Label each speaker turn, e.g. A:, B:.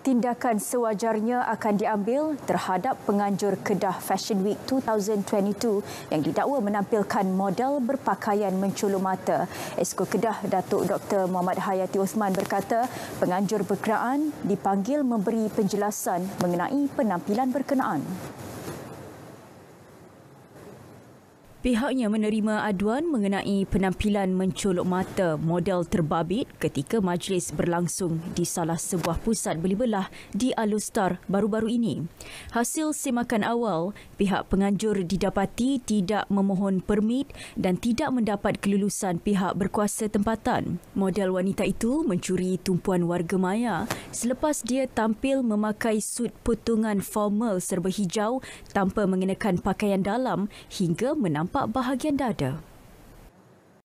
A: tindakan sewajarnya akan diambil terhadap penganjur Kedah Fashion Week 2022 yang didakwa menampilkan model berpakaian menculu mata. Esko Kedah Datuk Dr. Muhammad Hayati Osman berkata penganjur berkenaan dipanggil memberi penjelasan mengenai penampilan berkenaan. Pihaknya menerima aduan mengenai penampilan mencolok mata model terbabit ketika majlis berlangsung di salah sebuah pusat beli belah di Alustar baru-baru ini. Hasil semakan awal, pihak penganjur didapati tidak memohon permit dan tidak mendapat kelulusan pihak berkuasa tempatan. Model wanita itu mencuri tumpuan warga maya selepas dia tampil memakai sud potongan formal serba hijau tanpa mengenakan pakaian dalam hingga menampak bahagian dada.